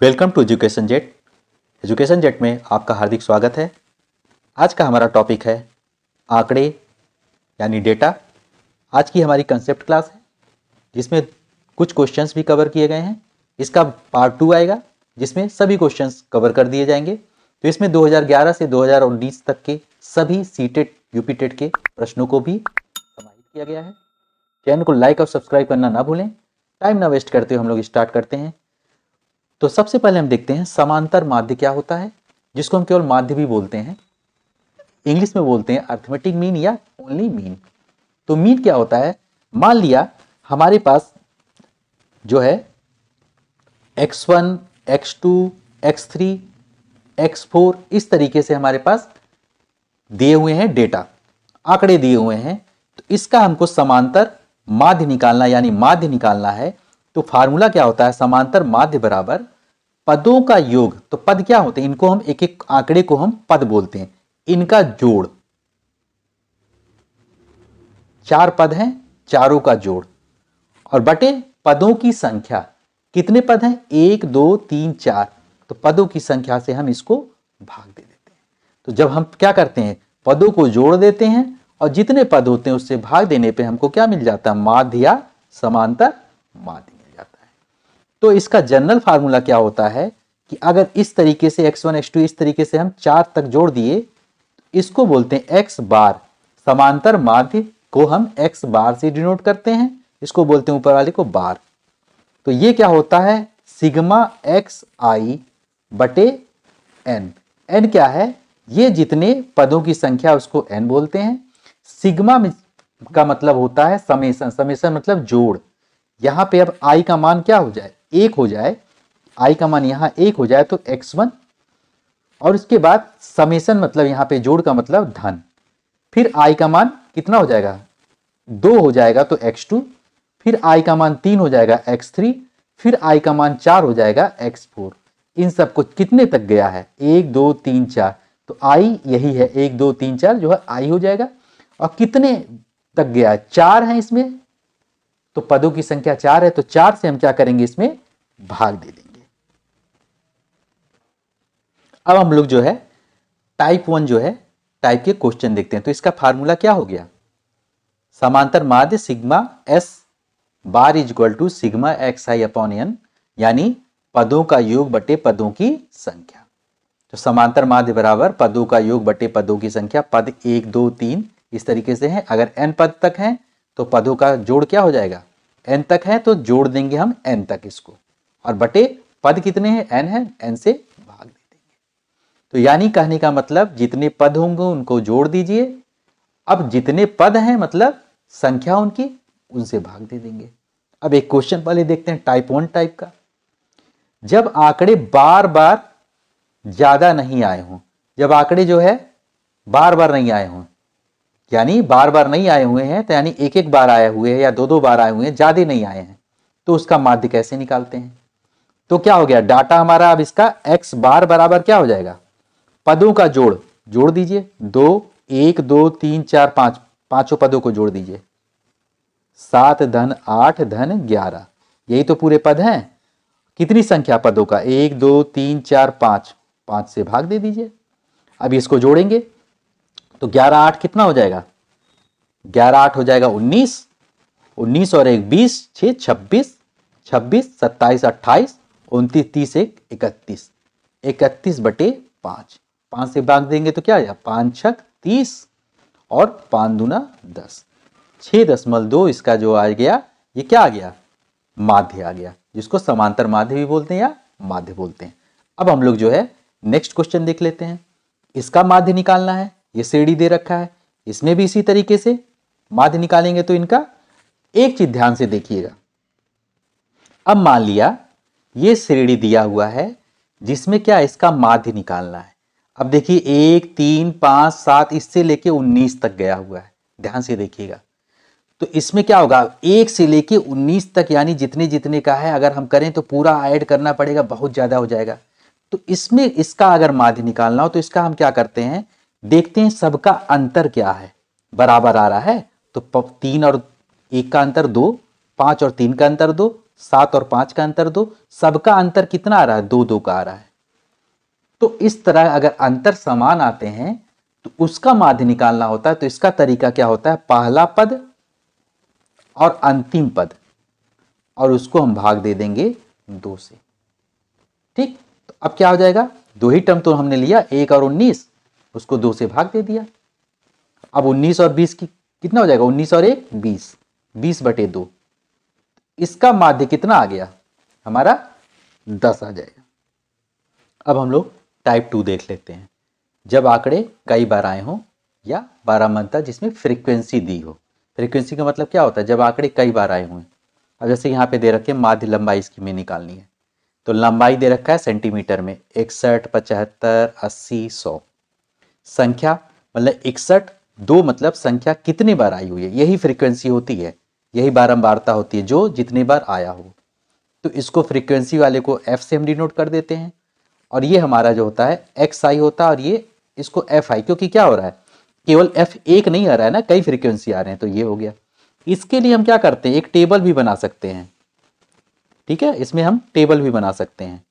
welcome to education jet education jet में आपका हार्दिक स्वागत है आज का हमारा टॉपिक है आंकड़े यानी डेटा आज की हमारी कंसेप्ट क्लास है जिसमें कुछ क्वेश्चंस भी कवर किए गए हैं इसका पार्ट टू आएगा जिसमें सभी क्वेश्चंस कवर कर दिए जाएंगे तो इसमें 2011 से 2019 तक के सभी सीटेट यूपीटेट के प्रश्नों को भी समाहित किया गया है चैनल को लाइक और सब्सक्राइब करना ना भूलें टाइम ना वेस्ट करते हुए हम लोग स्टार्ट करते हैं तो सबसे पहले हम देखते हैं समांतर माध्य क्या होता है जिसको हम केवल माध्य भी बोलते हैं इंग्लिश में बोलते हैं अर्थमेटिक मीन या ओनली मीन तो मीन क्या होता है मान लिया हमारे पास जो है X one X two X three X four इस तरीके से हमारे पास दिए हुए हैं डेटा आंकड़े दिए हुए हैं तो इसका हमको समांतर माध्य निकालना यानी माध्य निकालना है तो फार्मूला क्या होता है समांतर माध्य बराबर पदों का योग तो पद क्या होते हैं इनको हम एक एक आंकड़े को हम पद बोलते हैं इनका जोड़ चार पद हैं चारों का जोड़ और बटे पदों की संख्या कितने पद हैं एक दो तीन चार तो पदों की संख्या से हम इसको भाग दे देते हैं तो जब हम क्या करते हैं पदों को जोड़ देते हैं और जितने पद होते हैं उससे भाग देने पे हमको क्या मिल जाता है माध्या समांतर माध्य तो इसका जनरल फार्मूला क्या होता है कि अगर इस तरीके से x1 x2 इस तरीके से हम चार तक जोड़ दिए इसको बोलते हैं x बार समांतर माध्य को हम x बार से डिनोट करते हैं इसको बोलते हैं ऊपर वाले को बार तो ये क्या होता है सिग्मा एक्स आई बटे एन एन क्या है ये जितने पदों की संख्या उसको एन बोलते हैं सिग्मा का मतलब होता है समेसन समेसन मतलब जोड़ यहां पे अब आई का मान क्या हो जाए एक हो जाए आई का मान यहाँ एक हो जाए तो एक्स वन और उसके बाद समेसन मतलब यहाँ पे जोड़ का मतलब धन फिर आई का मान कितना हो जाएगा दो हो जाएगा तो एक्स टू फिर आई का मान तीन हो जाएगा एक्स थ्री फिर आई का मान चार हो जाएगा एक्स फोर इन सबको कितने तक गया है एक दो तीन चार तो आई यही है एक दो तीन चार जो है आई हो जाएगा और कितने तक गया है चार है इसमें तो पदों की संख्या चार है तो चार से हम क्या करेंगे इसमें भाग दे देंगे अब हम लोग जो है टाइप वन जो है टाइप के क्वेश्चन देखते हैं तो इसका फार्मूला क्या हो गया समांतर माध्य sigma S bar is equal to sigma X I upon N यानी पदों का योग बटे पदों की संख्या तो समांतर माध्य बराबर पदों का योग बटे पदों की संख्या पद एक दो तीन इस तरीके से है अगर एन पद तक है तो पदों का जोड़ क्या हो जाएगा एन तक है तो जोड़ देंगे हम एन तक इसको और बटे पद कितने हैं एन है एन से भाग दे देंगे तो यानी कहने का मतलब जितने पद होंगे उनको जोड़ दीजिए अब जितने पद हैं मतलब संख्या उनकी उनसे भाग दे देंगे अब एक क्वेश्चन पहले देखते हैं टाइप वन टाइप का जब आंकड़े बार बार ज़्यादा नहीं आए हों जब आंकड़े जो है बार बार नहीं आए हों यानी बार बार नहीं आए हुए हैं तो यानी एक एक बार आए हुए हैं या दो दो बार आए हुए हैं ज़्यादा नहीं आए हैं तो उसका माध्य कैसे निकालते हैं तो क्या हो गया डाटा हमारा अब इसका एक्स बार बराबर क्या हो जाएगा पदों का जोड़ जोड़ दीजिए दो एक दो तीन चार पांच पांचों पदों को जोड़ दीजिए सात धन आठ धन ग्यारह यही तो पूरे पद हैं कितनी संख्या पदों का एक दो तीन चार पांच पांच से भाग दे दीजिए अब इसको जोड़ेंगे तो ग्यारह आठ कितना हो जाएगा ग्यारह आठ हो जाएगा उन्नीस उन्नीस और एक बीस छह छब्बीस छब्बीस सत्ताईस अट्ठाईस उनतीस तीस एक इकतीस इकतीस बटे पांच पांच से भाग देंगे तो क्या आया पाँच छक तीस और पांच दूना दस छह दशमलव दो इसका जो आ गया ये क्या आ गया माध्य आ गया जिसको समांतर माध्य भी बोलते हैं या माध्य बोलते हैं अब हम लोग जो है नेक्स्ट क्वेश्चन देख लेते हैं इसका माध्य निकालना है ये सीढ़ी दे रखा है इसमें भी इसी तरीके से माध्य निकालेंगे तो इनका एक चीज ध्यान से देखिएगा अब मान लिया ये श्रेणी दिया हुआ है जिसमें क्या इसका माध्य निकालना है अब देखिए एक तीन पाँच सात इससे लेके उन्नीस तक गया हुआ है ध्यान से देखिएगा तो इसमें क्या होगा एक से लेके उन्नीस तक यानी जितने जितने का है अगर हम करें तो पूरा ऐड करना पड़ेगा बहुत ज़्यादा हो जाएगा तो इसमें इसका अगर माध्य निकालना हो तो इसका हम क्या करते हैं देखते हैं सबका अंतर क्या है बराबर आ रहा है तो तीन और एक का अंतर दो पाँच और तीन का अंतर दो सात और पांच का अंतर दो सबका अंतर कितना आ रहा है दो दो का आ रहा है तो इस तरह अगर अंतर समान आते हैं तो उसका माध्य निकालना होता है तो इसका तरीका क्या होता है पहला पद और अंतिम पद और उसको हम भाग दे देंगे दो से ठीक तो अब क्या हो जाएगा दो ही टर्म तो हमने लिया एक और उन्नीस उसको दो से भाग दे दिया अब उन्नीस और बीस की कितना हो जाएगा उन्नीस और एक बीस बीस बटे दो इसका माध्य कितना आ गया हमारा दस आ जाएगा अब हम लोग टाइप टू देख लेते हैं जब आंकड़े कई बार आए हों या बारहमता जिसमें फ्रीक्वेंसी दी हो फ्रीक्वेंसी का मतलब क्या होता है जब आंकड़े कई बार आए हुए अब जैसे यहाँ पे दे रखे माध्य लंबाई इसकी में निकालनी है तो लंबाई दे रखा है सेंटीमीटर में इकसठ पचहत्तर अस्सी सौ संख्या मतलब इकसठ दो मतलब संख्या कितनी बार आई हुई है यही फ्रीक्वेंसी होती है यही बारंबारता होती है जो जितनी बार आया हो तो इसको फ्रीक्वेंसी वाले को एफ से हम डिनोट कर देते हैं और ये हमारा जो होता है एक्स आई होता है और ये इसको एफ आई क्योंकि क्या हो रहा है केवल एफ एक नहीं आ रहा है ना कई फ्रीक्वेंसी आ रहे हैं तो ये हो गया इसके लिए हम क्या करते हैं एक टेबल भी बना सकते हैं ठीक है इसमें हम टेबल भी बना सकते हैं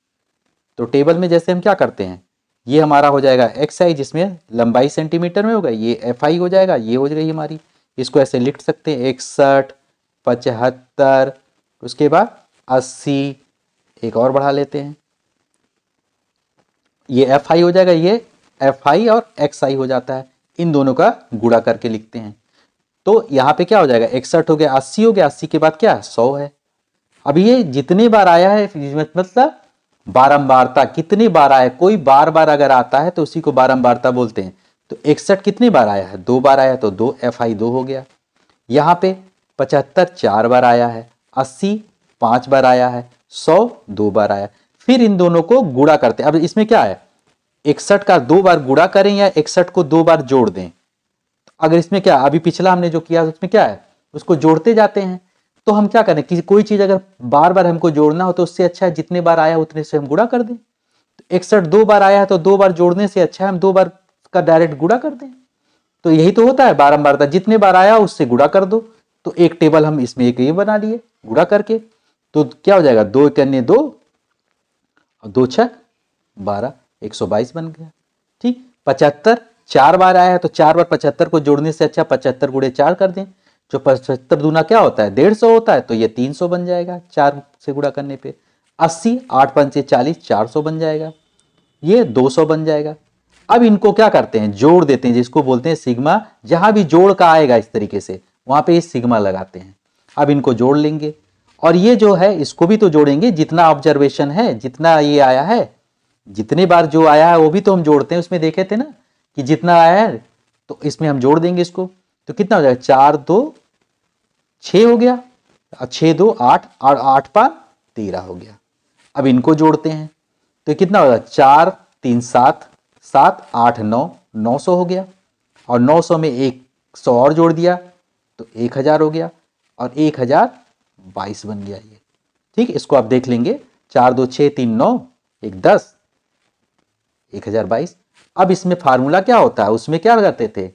तो टेबल में जैसे हम क्या करते हैं ये हमारा हो जाएगा एक्स आई जिसमें लंबाई सेंटीमीटर में होगा ये एफ आई हो जाएगा ये हो जाएगी हमारी इसको ऐसे लिख सकते हैं इकसठ पचहत्तर उसके बाद अस्सी एक और बढ़ा लेते हैं ये एफ आई हो जाएगा ये एफ आई और एक्स आई हो जाता है इन दोनों का गुड़ा करके लिखते हैं तो यहाँ पे क्या हो जाएगा इकसठ हो गया अस्सी हो गया अस्सी के बाद क्या सौ है अब ये जितने बार आया है मतलब बारंबारता कितने बार आया कोई बार बार अगर आता है तो उसी को बारंबारता बोलते हैं तो इकसठ कितने बार आया है दो बार आया तो दो एफ आई दो हो गया यहाँ पे पचहत्तर चार बार आया है अस्सी पांच बार आया है सौ दो बार आया फिर इन दोनों को गुड़ा करते हैं अब इसमें क्या है इकसठ का दो बार गुड़ा करें या इकसठ को दो बार जोड़ दें तो अगर इसमें क्या अभी पिछला हमने जो किया उसमें क्या है उसको जोड़ते जाते हैं तो हम क्या करें किसी कोई चीज़ अगर बार बार हमको जोड़ना हो तो उससे अच्छा है जितने बार आया उतने से हम गुड़ा कर दें तो इकसठ दो बार आया है तो दो बार जोड़ने से अच्छा है हम दो बार का डायरेक्ट गुड़ा कर दें तो यही तो होता है बारम्बारता जितने बार आया उससे गुड़ा कर दो तो एक टेबल हम इसमें एक ये बना लिए गुड़ा करके तो क्या हो जाएगा दो कन्ने दो और दो छः बारह एक सौ बाईस बन गया ठीक पचहत्तर चार बार आया है तो चार बार पचहत्तर को जोड़ने से अच्छा पचहत्तर गुड़े चार कर दें जो पचहत्तर दूना क्या होता है डेढ़ सौ होता है तो ये तीन सौ बन जाएगा चार से गुड़ा करने पे अस्सी आठ पंच से चालीस चार सौ बन जाएगा ये दो सौ बन जाएगा अब इनको क्या करते हैं जोड़ देते हैं जिसको बोलते हैं सिग्मा जहां भी जोड़ का आएगा इस तरीके से वहाँ पे सिग्मा लगाते हैं अब इनको जोड़ लेंगे और ये जो है इसको भी तो जोड़ेंगे जितना ऑब्जर्वेशन है जितना ये आया है जितने बार जो आया है वो भी तो हम जोड़ते हैं उसमें देखे थे ना कि जितना आया है तो इसमें हम जोड़ देंगे इसको तो कितना हो जाएगा चार दो छ हो गया छः दो आठ और आठ पाँच तेरह हो गया अब इनको जोड़ते हैं तो कितना हो जाएगा चार तीन सात सात आठ नौ नौ सौ हो गया और नौ सौ में एक सौ और जोड़ दिया तो एक हज़ार हो गया और एक हज़ार बाईस बन गया ये ठीक इसको आप देख लेंगे चार दो छः तीन नौ एक दस एक हज़ार बाईस अब इसमें फार्मूला क्या होता है उसमें क्या लगाते थे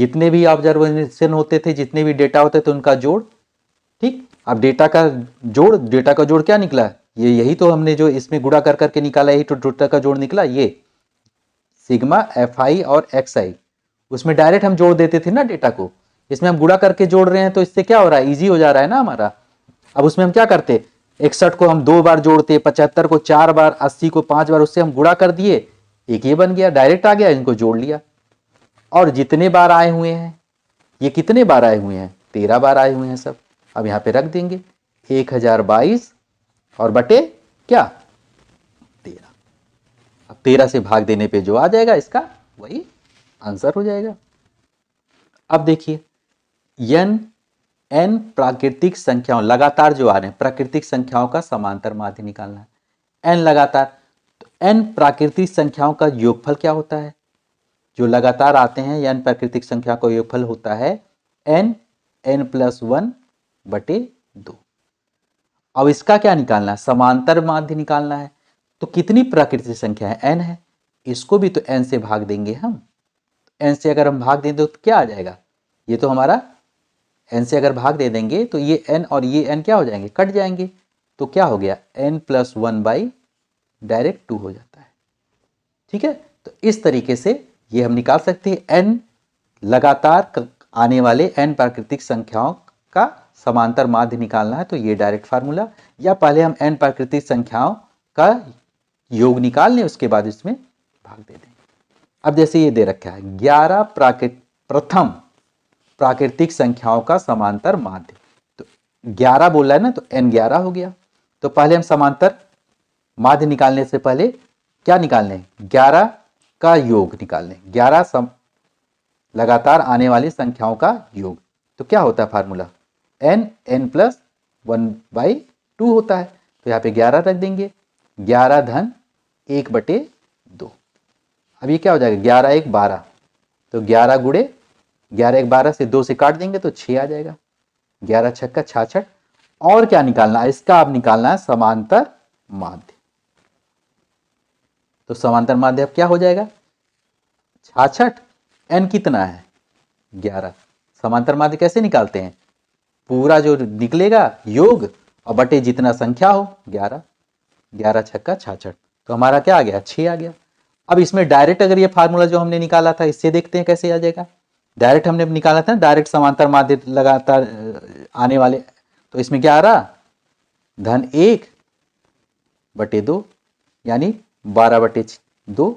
जितने भी ऑब्जर्वेशन होते थे जितने भी डेटा होते थे उनका जोड़ ठीक अब डेटा का जोड़ डेटा का जोड़ क्या निकला ये यही तो हमने जो इसमें गुड़ा कर करके निकाला यही तो डेटा का जोड़ निकला ये सिग्मा एफ आई और एक्स आई उसमें डायरेक्ट हम जोड़ देते थे ना डेटा को इसमें हम गुड़ा करके जोड़ रहे हैं तो इससे क्या हो रहा है ईजी हो जा रहा है ना हमारा अब उसमें हम क्या करते इकसठ को हम दो बार जोड़ते पचहत्तर को चार बार अस्सी को पांच बार उससे हम गुड़ा कर दिए एक ये बन गया डायरेक्ट आ गया इनको जोड़ लिया और जितने बार आए हुए हैं ये कितने बार आए हुए हैं तेरह बार आए हुए हैं सब अब यहाँ पे रख देंगे एक हजार बाईस और बटे क्या तेरह अब तेरह से भाग देने पे जो आ जाएगा इसका वही आंसर हो जाएगा अब देखिए यन एन प्राकृतिक संख्याओं लगातार जो आ रहे हैं प्राकृतिक संख्याओं का समांतर माध्य निकालना है एन लगातार तो एन प्राकृतिक संख्याओं का योगफल क्या होता है जो लगातार आते हैं एन प्राकृतिक संख्या का योगफल होता है एन एन प्लस वन बटे दो अब इसका क्या निकालना है समांतर माध्य निकालना है तो कितनी प्राकृतिक संख्या है एन है इसको भी तो एन से भाग देंगे हम एन से अगर हम भाग दें तो क्या आ जाएगा ये तो हमारा एन से अगर भाग दे देंगे तो ये एन और ये एन क्या हो जाएंगे कट जाएंगे तो क्या हो गया N plus one by direct two हो जाता है ठीक है तो इस तरीके से ये हम निकाल सकते हैं एन लगातार आने वाले एन प्राकृतिक संख्याओं का समांतर माध्य निकालना है तो ये डायरेक्ट फार्मूला या पहले हम एन प्राकृतिक संख्याओं का योग निकाल लें उसके बाद इसमें भाग दे दें अब जैसे ये दे रखा है ग्यारह प्राकृत प्रथम प्राकृतिक संख्याओं का समांतर माध्य तो ग्यारह बोला है ना तो एन ग्यारह हो गया तो पहले हम समांतर माध्य निकालने से पहले क्या निकालने लें ग्यारह का योग निकालने ग्यारह सम लगातार आने वाली संख्याओं का योग तो क्या होता है formula N N plus one by two होता है तो यहाँ पे ग्यारह रख देंगे ग्यारह धन एक बटे दो अब ये क्या हो जाएगा ग्यारह एक बारह तो ग्यारह गुड़े ग्यारह एक बारह से दो से काट देंगे तो छह आ जाएगा ग्यारह छक्का छाछठ और क्या निकालना है इसका आप निकालना है समांतर माध्य तो समांतर माध्य अब क्या हो जाएगा छाछठ एन कितना है ग्यारह समांतर माध्य कैसे निकालते हैं पूरा जो निकलेगा योग और बटे जितना संख्या हो ग्यारह ग्यारह छक्का छाछठ तो हमारा क्या आ गया छ आ गया अब इसमें डायरेक्ट अगर ये फार्मूला जो हमने निकाला था इससे देखते हैं कैसे आ जाएगा डायरेक्ट हमने निकाला था डायरेक्ट समांतर माध्य लगातार आने वाले तो इसमें क्या आ रहा धन एक बटे दो यानी बारह बटे दो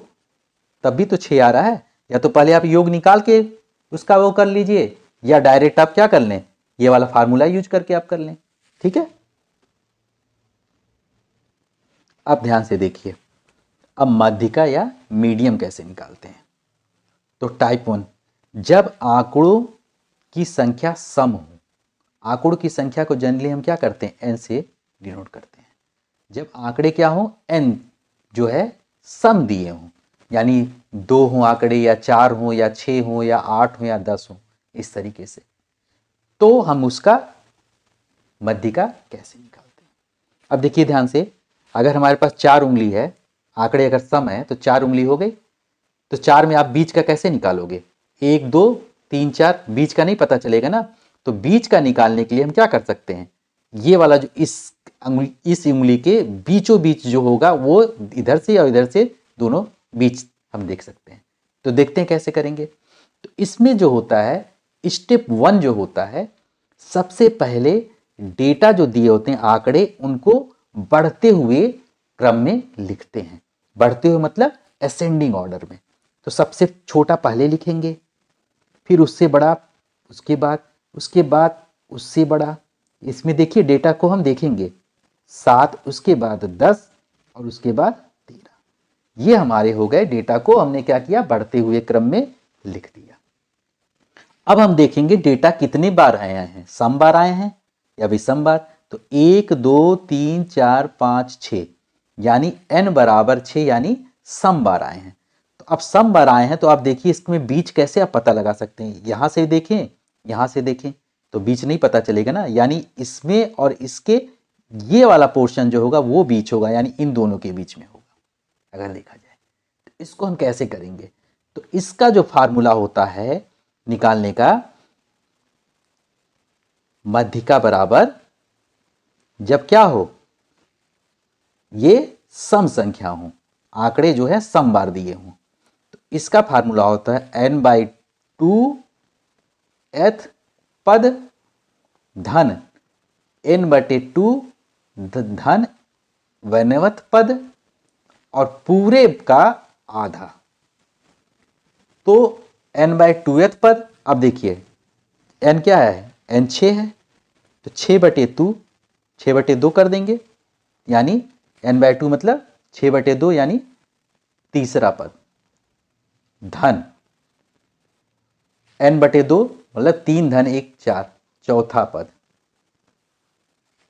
तब भी तो छः आ रहा है या तो पहले आप योग निकाल के उसका वो कर लीजिए या डायरेक्ट आप क्या कर लें ये वाला फार्मूला यूज करके आप कर लें ठीक है आप ध्यान से देखिए अब माध्यिका या मीडियम कैसे निकालते हैं तो टाइप वन जब आंकड़ों की संख्या सम हो आंकड़ों की संख्या को जनरली हम क्या करते हैं एन से डिनोट करते हैं जब आंकड़े क्या हो एन जो है सम दिए हों यानी दो हों आंकड़े या चार हों या छ हो या आठ हो या दस हो इस तरीके से तो हम उसका मध्य का कैसे निकालते हैं अब देखिए ध्यान से अगर हमारे पास चार उंगली है आंकड़े अगर सम है तो चार उंगली हो गई तो चार में आप बीच का कैसे निकालोगे एक दो तीन चार बीच का नहीं पता चलेगा ना तो बीच का निकालने के लिए हम क्या कर सकते हैं ये वाला जो इस अंगुली इस उंगली के बीचों बीच जो होगा वो इधर से या इधर से दोनों बीच हम देख सकते हैं तो देखते हैं कैसे करेंगे तो इसमें जो होता है स्टेप वन जो होता है सबसे पहले डेटा जो दिए होते हैं आंकड़े उनको बढ़ते हुए क्रम में लिखते हैं बढ़ते हुए मतलब असेंडिंग ऑर्डर में तो सबसे छोटा पहले लिखेंगे फिर उससे बड़ा उसके बाद उसके बाद उससे बड़ा इसमें देखिए डेटा को हम देखेंगे सात उसके बाद दस और उसके बाद तेरह ये हमारे हो गए डेटा को हमने क्या किया बढ़ते हुए क्रम में लिख दिया अब हम देखेंगे डेटा कितने बार आए हैं सम बार आए हैं या विषम बार तो एक दो तीन चार पाँच छ यानी एन बराबर छ यानी सम बार आए हैं अब सम बार आए हैं तो आप देखिए इसमें बीच कैसे आप पता लगा सकते हैं यहाँ से देखें यहाँ से देखें तो बीच नहीं पता चलेगा ना यानी इसमें और इसके ये वाला पोर्शन जो होगा वो बीच होगा यानी इन दोनों के बीच में होगा अगर देखा जाए तो इसको हम कैसे करेंगे तो इसका जो फार्मूला होता है निकालने का मध्य का बराबर जब क्या हो ये सम संख्या हो आंकड़े जो है सम बार दिए हों इसका फार्मूला होता है एन बाई टू एथ पद धन एन बटे टू धन वनवत पद और पूरे का आधा तो एन बाई टू एथ पद अब देखिए एन क्या है एन छ है तो छ बटे टू छ बटे दो कर देंगे यानी एन बाई टू मतलब छ बटे दो यानी तीसरा पद धन एन बटे दो मतलब तीन धन एक चार चौथा पद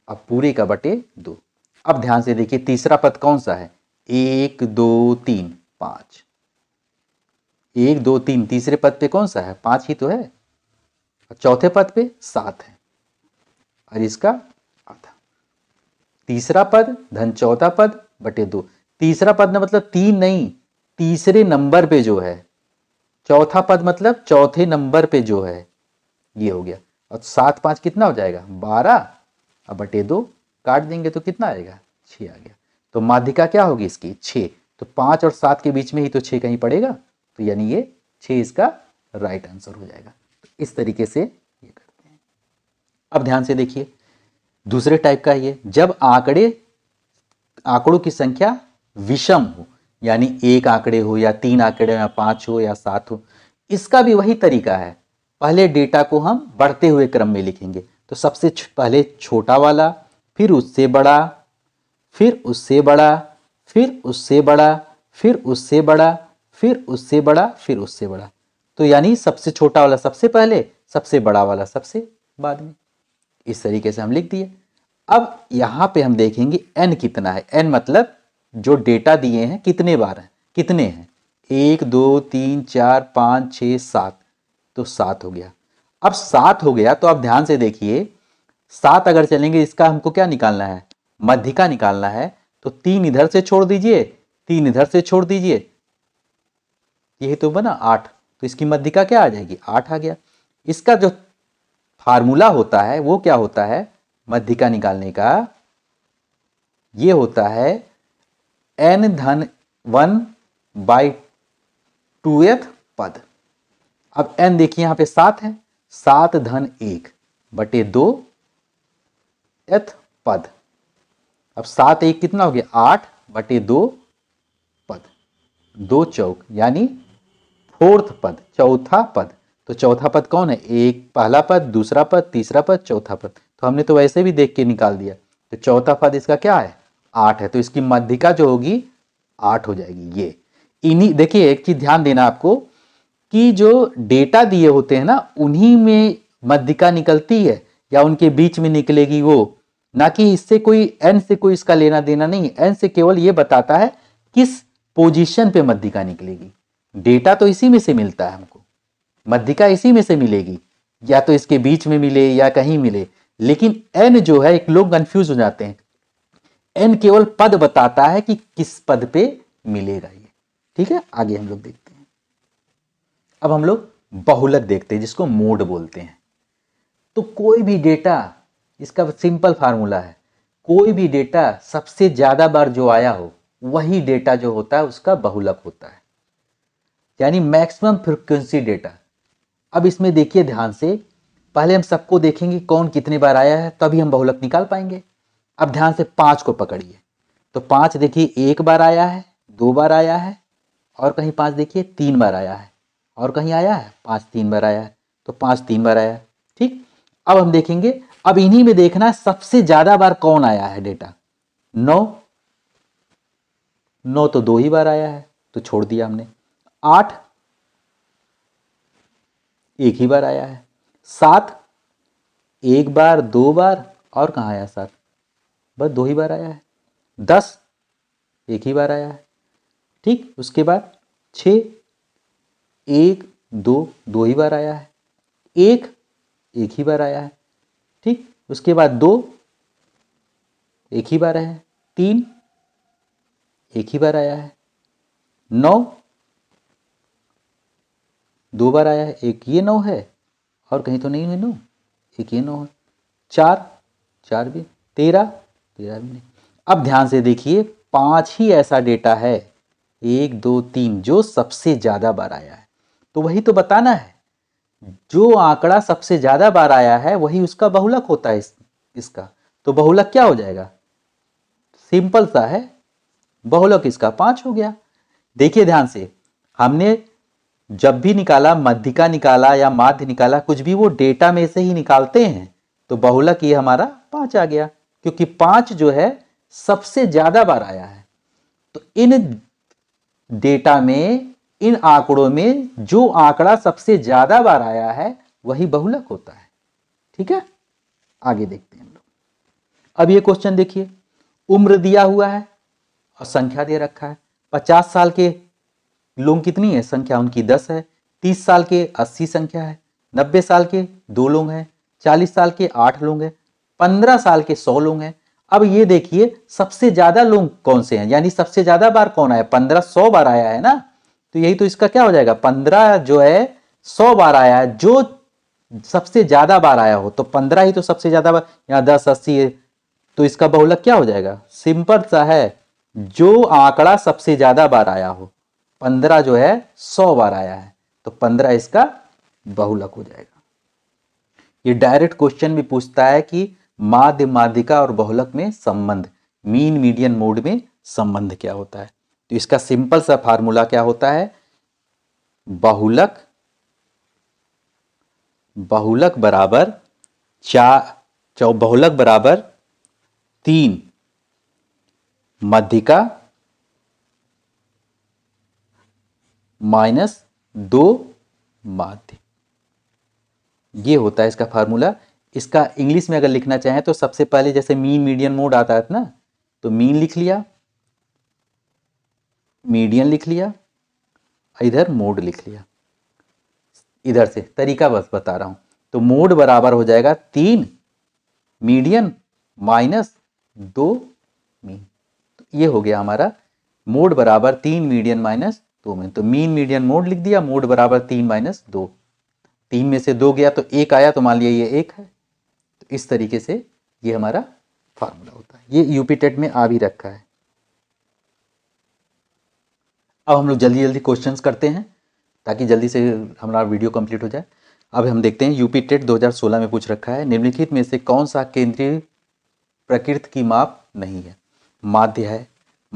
अब पूरे का बटे दो अब ध्यान से देखिए तीसरा पद कौन सा है एक दो तीन पांच एक दो तीन तीसरे पद पे कौन सा है पांच ही तो है और चौथे पद पे सात है और इसका आधा तीसरा पद धन चौथा पद बटे दो तीसरा पद ना मतलब तीन नहीं तीसरे नंबर पे जो है चौथा पद मतलब चौथे नंबर पे जो है ये हो गया और सात पांच कितना हो जाएगा बारह अब बटे दो काट देंगे तो कितना आएगा छ आ गया तो माध्यिका क्या होगी इसकी छे तो पांच और सात के बीच में ही तो छे कहीं पड़ेगा तो यानी ये छे इसका राइट आंसर हो जाएगा तो इस तरीके से ये करते हैं अब ध्यान से देखिए दूसरे टाइप का ये जब आंकड़े आंकड़ों की संख्या विषम हो यानी एक आंकड़े हो या तीन आंकड़े या पाँच हो या सात हो इसका भी वही तरीका है पहले डेटा को हम बढ़ते हुए क्रम में लिखेंगे तो सबसे पहले छोटा वाला फिर उससे बड़ा फिर उससे बड़ा फिर उससे बड़ा फिर उससे बड़ा फिर उससे बड़ा फिर उससे बड़ा तो यानी सबसे छोटा वाला सबसे पहले सबसे बड़ा वाला सबसे बाद में इस तरीके से हम लिख दिए अब यहाँ पे हम देखेंगे एन कितना है एन मतलब जो डेटा दिए हैं कितने बार हैं कितने हैं एक दो तीन चार पाँच छ सात तो सात हो गया अब सात हो गया तो आप ध्यान से देखिए सात अगर चलेंगे इसका हमको क्या निकालना है मध्यिका निकालना है तो तीन इधर से छोड़ दीजिए तीन इधर से छोड़ दीजिए यही तो बना आठ तो इसकी मध्यिका क्या आ जाएगी आठ आ गया इसका जो फार्मूला होता है वो क्या होता है मध्यिका निकालने का ये होता है एन धन वन बाई टू एथ पद अब एन देखिए यहाँ पे सात है सात धन एक बटे दो एथ पद अब सात एक कितना हो गया आठ बटे दो पद दो चौक यानी फोर्थ पद चौथा पद तो चौथा पद कौन है एक पहला पद दूसरा पद तीसरा पद चौथा पद तो हमने तो वैसे भी देख के निकाल दिया तो चौथा पद इसका क्या है आठ है तो इसकी मध्यिका जो होगी आठ हो जाएगी ये इन्हीं देखिए एक चीज ध्यान देना आपको कि जो डेटा दिए होते हैं ना उन्हीं में मध्यिका निकलती है या उनके बीच में निकलेगी वो ना कि इससे कोई एन से कोई इसका लेना देना नहीं एन से केवल ये बताता है किस पोजीशन पे मध्यिका निकलेगी डेटा तो इसी में से मिलता है हमको मध्यिका इसी में से मिलेगी या तो इसके बीच में मिले या कहीं मिले लेकिन एन जो है एक लोग कन्फ्यूज हो जाते हैं एन केवल पद बताता है कि किस पद पे मिलेगा ये ठीक है आगे हम लोग देखते हैं अब हम लोग बहुलक देखते हैं जिसको मोड बोलते हैं तो कोई भी डेटा इसका सिंपल फार्मूला है कोई भी डेटा सबसे ज़्यादा बार जो आया हो वही डेटा जो होता है उसका बहुलक होता है यानी मैक्सिमम फ्रिक्वेंसी डेटा अब इसमें देखिए ध्यान से पहले हम सबको देखेंगे कौन कितने बार आया है तभी हम बहुलक निकाल पाएंगे अब ध्यान से पांच को पकड़िए तो पांच देखिए एक बार आया है दो बार आया है और कहीं पांच देखिए तीन बार आया है और कहीं आया है पांच तीन बार आया है तो पांच तीन बार आया ठीक अब हम देखेंगे अब इन्हीं में देखना सबसे ज़्यादा बार कौन आया है डेटा नौ नौ तो दो ही बार आया है तो छोड़ दिया हमने आठ एक ही बार आया है सात एक बार दो बार और कहाँ आया सात बस दो ही बार आया है दस एक ही बार आया है ठीक उसके बाद छ एक दो दो ही बार आया है एक एक ही बार आया है ठीक उसके बाद दो एक ही बार आया है तीन एक ही बार आया है नौ दो बार आया है एक ये नौ है और कहीं तो नहीं हुई नौ एक ये नौ है चार चार भी तेरह अब ध्यान से देखिए पांच ही ऐसा डेटा है एक दो तीन जो सबसे ज़्यादा बार आया है तो वही तो बताना है जो आंकड़ा सबसे ज़्यादा बार आया है वही उसका बहुलक होता है इस, इसका तो बहुलक क्या हो जाएगा सिंपल सा है बहुलक इसका पांच हो गया देखिए ध्यान से हमने जब भी निकाला मध्यिका निकाला या माध्य निकाला कुछ भी वो डेटा में से ही निकालते हैं तो बहुलक ये हमारा पांच आ गया क्योंकि पांच जो है सबसे ज्यादा बार आया है तो इन डेटा में इन आंकड़ों में जो आंकड़ा सबसे ज्यादा बार आया है वही बहुलक होता है ठीक है आगे देखते हैं हम लोग अब ये क्वेश्चन देखिए उम्र दिया हुआ है और संख्या दे रखा है पचास साल के लोग कितनी है संख्या उनकी दस है तीस साल के अस्सी संख्या है नब्बे साल के दो लोग हैं चालीस साल के आठ लोग हैं पंद्रह साल के सौ लोग हैं अब ये देखिए सबसे ज्यादा लोग कौन से हैं यानी सबसे ज्यादा बार कौन आया पंद्रह सौ बार आया है ना तो यही तो इसका क्या हो जाएगा पंद्रह जो है सौ बार आया है जो सबसे ज्यादा बार आया हो तो पंद्रह ही तो सबसे ज्यादा बार यहाँ दस अस्सी तो इसका बहुलक क्या हो जाएगा सिंपल सा है जो आंकड़ा सबसे ज्यादा बार आया हो पंद्रह जो है सौ बार आया है तो पंद्रह इसका बहुलक हो जाएगा ये डायरेक्ट क्वेश्चन भी पूछता है कि माध्य माध्यिका और बहुलक में संबंध मीन मीडियन मोड में संबंध क्या होता है तो इसका सिंपल सा फार्मूला क्या होता है बहुलक बहुलक बराबर चार चौ बहुलक बराबर तीन मध्यिका माइनस दो माध्य ये होता है इसका फार्मूला इसका इंग्लिश में अगर लिखना चाहें तो सबसे पहले जैसे मीन मीडियन मोड आता है ना तो मीन लिख लिया मीडियन लिख लिया इधर मोड लिख लिया इधर से तरीका बस बता रहा हूं तो मोड बराबर हो जाएगा तीन मीडियन माइनस दो मीन तो ये हो गया हमारा मोड बराबर तीन मीडियन माइनस दो मीन तो मीन मीडियन मोड लिख दिया मोड बराबर तीन माइनस दो तीन में से दो गया तो एक आया तो मान लिया ये एक है इस तरीके से ये हमारा फार्मूला होता है ये यूपी टेट में आ भी रखा है अब हम लोग जल्दी जल्दी क्वेश्चन करते हैं ताकि जल्दी से हमारा वीडियो कंप्लीट हो जाए अब हम देखते हैं यूपी टेट 2016 में पूछ रखा है निम्नलिखित में से कौन सा केंद्रीय प्रकृति की माप नहीं है माध्य है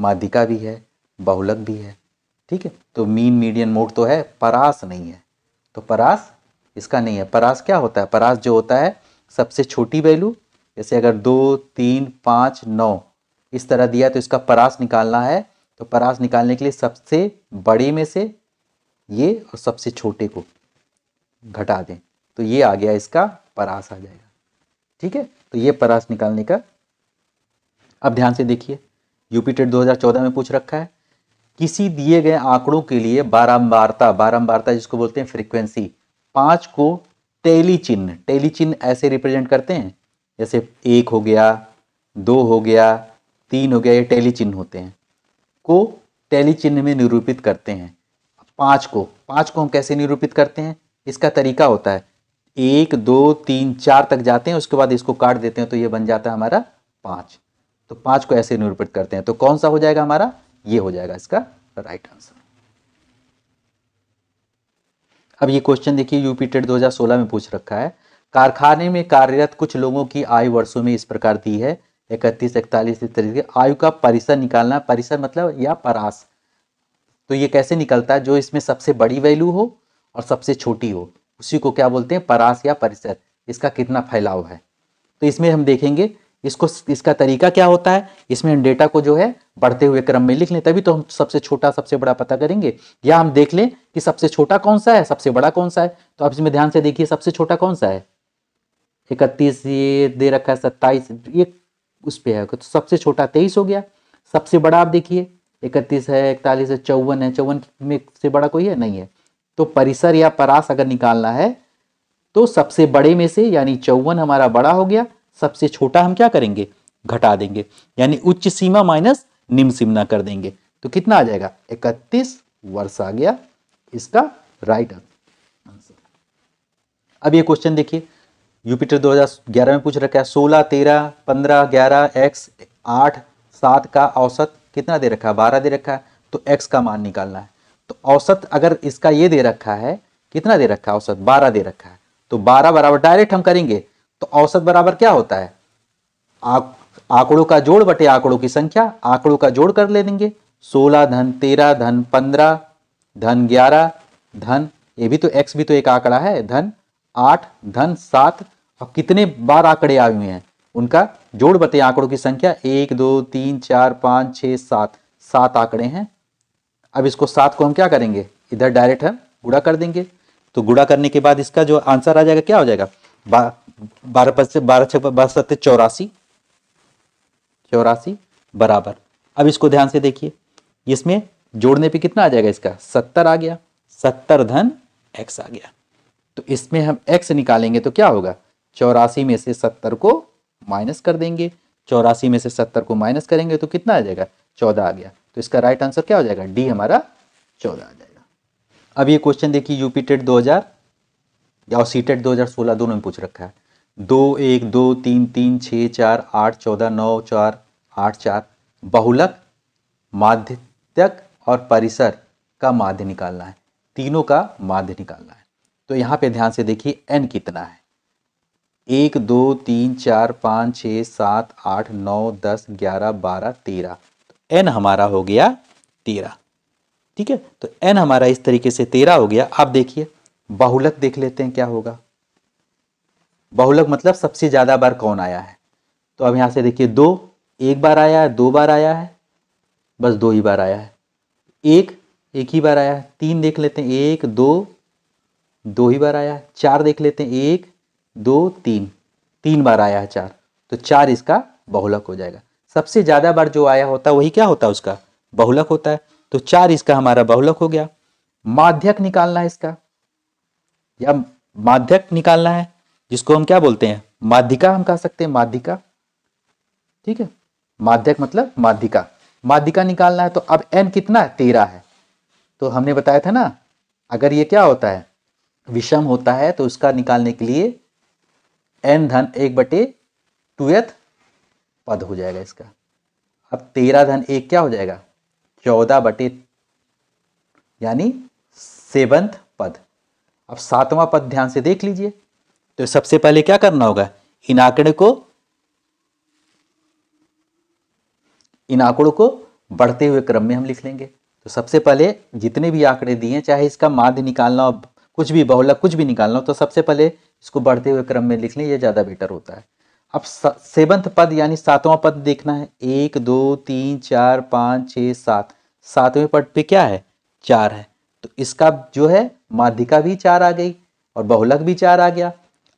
माध्यिका भी है बहुलक भी है ठीक है तो मीन मीडियन मोड तो है परास नहीं है तो परास इसका नहीं है परास क्या होता है परास जो होता है सबसे छोटी वैल्यू जैसे अगर दो तीन पाँच नौ इस तरह दिया तो इसका परास निकालना है तो परास निकालने के लिए सबसे बड़े में से ये और सबसे छोटे को घटा दें तो ये आ गया इसका परास आ जाएगा ठीक है तो ये परास निकालने का अब ध्यान से देखिए यूपी टेट 2014 में पूछ रखा है किसी दिए गए आंकड़ों के लिए बारंबारता बारंबारता जिसको बोलते हैं फ्रीक्वेंसी पाँच को टेली चिन्ह टेली चिन्ह ऐसे रिप्रेजेंट करते हैं जैसे एक हो गया दो हो गया तीन हो गया ये टेली चिन्ह होते हैं को टेली चिन्ह में निरूपित करते हैं पाँच को पाँच को हम कैसे निरूपित करते हैं इसका तरीका होता है एक दो तीन चार तक जाते हैं उसके बाद इसको काट देते हैं तो ये बन जाता है हमारा पाँच तो पाँच को ऐसे निरूपित करते हैं तो कौन सा हो जाएगा हमारा ये हो जाएगा इसका राइट आंसर अब ये क्वेश्चन देखिए यूपी टेट 2016 में पूछ रखा है कारखाने में कार्यरत कुछ लोगों की आयु वर्षों में इस प्रकार दी है इकतीस इकतालीस इस तरीके आयु का परिसर निकालना परिसर मतलब या परास तो ये कैसे निकलता है जो इसमें सबसे बड़ी वैल्यू हो और सबसे छोटी हो उसी को क्या बोलते हैं परास या परिसर इसका कितना फैलाव है तो इसमें हम देखेंगे इसको इसका तरीका क्या होता है इसमें हम डेटा को जो है बढ़ते हुए क्रम में लिख लें तभी तो हम सबसे छोटा सबसे बड़ा पता करेंगे या हम देख लें कि सबसे छोटा कौन सा है सबसे बड़ा कौन सा है तो आप इसमें ध्यान से देखिए सबसे छोटा कौन सा है इकतीस ये दे रखा है सत्ताईस ये उस पर है तो सबसे छोटा तेईस हो गया सबसे बड़ा आप देखिए इकतीस है इकतालीस है चौवन है चौवन में से बड़ा कोई है नहीं है तो परिसर या परास अगर निकालना है तो सबसे बड़े में से यानी चौवन हमारा बड़ा हो गया सबसे छोटा हम क्या करेंगे घटा देंगे यानी उच्च सीमा माइनस निम्न सीमा कर देंगे तो कितना आ जाएगा इकतीस वर्ष आ गया इसका राइट आंसर अब ये क्वेश्चन देखिए यूपीटर 2011 में पूछ रखा है 16, तेरह पंद्रह ग्यारह एक्स आठ सात का औसत कितना दे रखा है बारह दे रखा है तो एक्स का मान निकालना है तो औसत अगर इसका ये दे रखा है कितना दे रखा है औसत बारह दे रखा है तो बारह बराबर डायरेक्ट हम करेंगे तो औसत बराबर क्या होता है आंकड़ों का जोड़ बटे आंकड़ों की संख्या आंकड़ों का जोड़ कर ले देंगे सोलह धन तेरह धन पंद्रह धन ग्यारह धन ये भी तो एक्स भी तो एक आंकड़ा है धन आठ धन सात और कितने बार आंकड़े आए हुए हैं उनका जोड़ बटे आंकड़ों की संख्या एक दो तीन चार पाँच छ सात सात आंकड़े हैं अब इसको सात को हम क्या करेंगे इधर डायरेक्ट हम गुड़ा कर देंगे तो गुड़ा करने के बाद इसका जो आंसर आ जाएगा क्या हो जाएगा बारह से बारह छह बारह सत्ते चौरासी चौरासी बराबर अब इसको ध्यान से देखिए इसमें जोड़ने पे कितना आ जाएगा इसका सत्तर आ गया सत्तर धन एक्स आ गया तो इसमें हम एक्स निकालेंगे तो क्या होगा चौरासी में से सत्तर को माइनस कर देंगे चौरासी में से सत्तर को माइनस करेंगे तो कितना आ जाएगा चौदह आ गया तो इसका राइट आंसर क्या हो जाएगा डी हमारा चौदह आ जाएगा अब ये क्वेश्चन देखिए यूपी टेट e दो हज़ार या सीटेट e दो हज़ार सोलह दोनों में पूछ रखा है दो एक दो तीन तीन छः चार आठ चौदह नौ चार आठ चार बहुलक माध्यक और परिसर का माध्य निकालना है तीनों का माध्य निकालना है तो यहाँ पे ध्यान से देखिए एन कितना है एक दो तीन चार पाँच छः सात आठ नौ दस ग्यारह बारह तेरह तो एन हमारा हो गया तेरह ठीक है तो एन हमारा इस तरीके से तेरह हो गया आप देखिए बहुलक देख लेते हैं क्या होगा बहुलक मतलब सबसे ज़्यादा बार कौन आया है तो अब यहाँ से देखिए दो एक बार आया है दो बार आया है बस दो ही बार आया है एक एक ही बार आया है तीन देख लेते हैं एक दो दो ही बार आया है चार देख लेते हैं एक दो तीन तीन बार आया है चार तो चार इसका बहुलक हो जाएगा सबसे ज़्यादा बार जो आया होता है वही क्या होता है उसका बहुलक होता है तो चार इसका हमारा बहुलक हो गया माध्यक निकालना है इसका या माध्यक निकालना है जिसको हम क्या बोलते हैं माध्यिका हम कह सकते हैं माध्यिका ठीक है माध्यक मतलब माध्यिका माध्यिका निकालना है तो अब एन कितना है तेरह है तो हमने बताया था ना अगर ये क्या होता है विषम होता है तो उसका निकालने के लिए एन धन एक बटे ट्वेल्थ पद हो जाएगा इसका अब तेरह धन एक क्या हो जाएगा चौदह बटे यानी सेवंथ पद अब सातवां पद ध्यान से देख लीजिए तो सबसे पहले क्या करना होगा इन आंकड़े को इन आंकड़ों को बढ़ते हुए क्रम में हम लिख लेंगे तो सबसे पहले जितने भी आंकड़े दिए चाहे इसका माध्य निकालना हो कुछ भी बहुला कुछ भी निकालना हो तो सबसे पहले इसको बढ़ते हुए क्रम में लिख लें यह ज़्यादा बेटर होता है अब सेवंथ पद यानी सातवां पद देखना है एक दो तीन चार पाँच छ सात सातवें पद पे क्या है चार है तो इसका जो है माध्यिका भी चार आ गई और बहुलक भी चार आ गया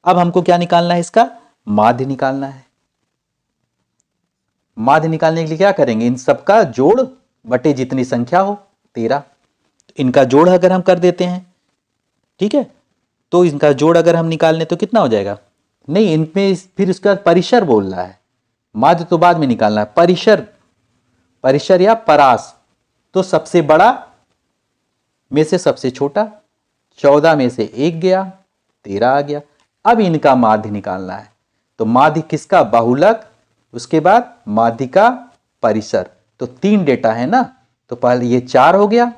अब हमको क्या निकालना है इसका माध्य निकालना है माध्य निकालने के लिए क्या करेंगे इन सबका जोड़ बटे जितनी संख्या हो तेरह इनका जोड़ अगर हम कर देते हैं ठीक है तो इनका जोड़ अगर हम निकाल लें तो कितना हो जाएगा नहीं इनमें फिर उसका परिसर बोलना है माध्य तो बाद में निकालना है परिसर परिसर या परास तो सबसे बड़ा में से सबसे छोटा चौदह में से एक गया तेरह आ गया अब इनका माध्य निकालना है तो माध्य किसका बाहुलक उसके बाद माध्य का परिसर तो तीन डेटा है ना तो पहले ये चार हो गया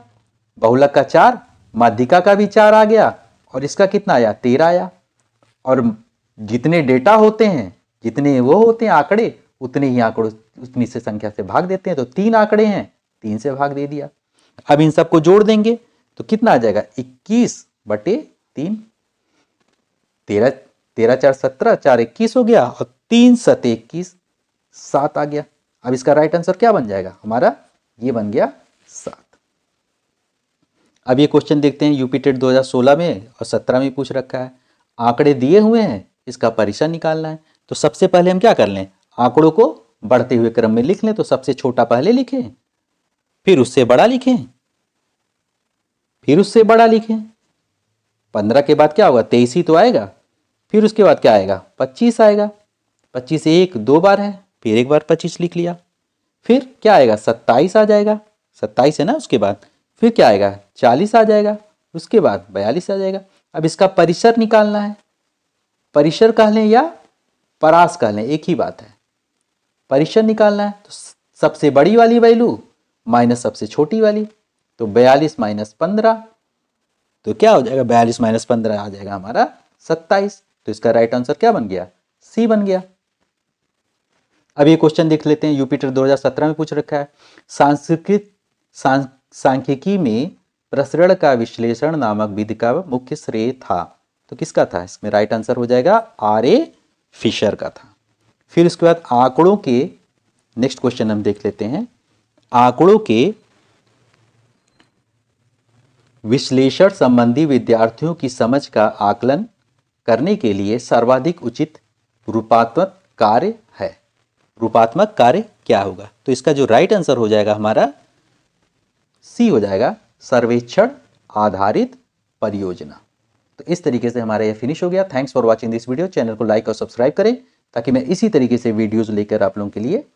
बहुलक का चार माध्यिका का भी चार आ गया और इसका कितना आया तेरह आया और जितने डेटा होते हैं जितने वो होते हैं आंकड़े उतने ही आंकड़ों उतनी से संख्या से भाग देते हैं तो तीन आंकड़े हैं तीन से भाग दे दिया अब इन सबको जोड़ देंगे तो कितना आ जाएगा इक्कीस बटे तीन तेरह तेरह चार सत्रह चार इक्कीस हो गया और तीन सत इक्कीस सात आ गया अब इसका राइट आंसर क्या बन जाएगा हमारा ये बन गया सात अब ये क्वेश्चन देखते हैं यूपी टेट 2016 में और 17 में पूछ रखा है आंकड़े दिए हुए हैं इसका परीक्षा निकालना है तो सबसे पहले हम क्या कर लें आंकड़ों को बढ़ते हुए क्रम में लिख लें तो सबसे छोटा पहले लिखें फिर उससे बड़ा लिखें फिर उससे बड़ा लिखें पंद्रह के बाद क्या होगा तेईस ही तो आएगा फिर उसके बाद क्या आएगा पच्चीस आएगा पच्चीस एक दो बार है फिर एक बार पच्चीस लिख लिया फिर क्या आएगा सत्ताईस आ जाएगा सत्ताईस है ना उसके बाद फिर क्या आएगा चालीस आ जाएगा उसके बाद बयालीस आ जाएगा अब इसका परिसर निकालना है परिसर कह लें या परास कह लें एक ही बात है परिसर निकालना है तो सबसे बड़ी वाली वैल्यू माइनस सबसे छोटी वाली तो बयालीस माइनस पंद्रह तो क्या हो जाएगा बयालीस माइनस पंद्रह आ जाएगा हमारा सत्ताईस तो इसका राइट आंसर क्या बन गया सी बन गया अब ये क्वेश्चन देख लेते हैं यूपीटर 2017 में पूछ रखा है सांस्कृत सांख्यिकी में प्रसरण का विश्लेषण नामक विधि का मुख्य श्रेय था तो किसका था इसमें राइट आंसर हो जाएगा आर ए फिशर का था फिर उसके बाद आंकड़ों के नेक्स्ट क्वेश्चन हम देख लेते हैं आंकड़ों के विश्लेषण संबंधी विद्यार्थियों की समझ का आकलन करने के लिए सर्वाधिक उचित रूपात्मक कार्य है रूपात्मक कार्य क्या होगा तो इसका जो राइट आंसर हो जाएगा हमारा सी हो जाएगा सर्वेक्षण आधारित परियोजना तो इस तरीके से हमारा ये फिनिश हो गया thanks for watching this video channel को लाइक और सब्सक्राइब करें ताकि मैं इसी तरीके से वीडियोज़ लेकर आप लोगों के लिए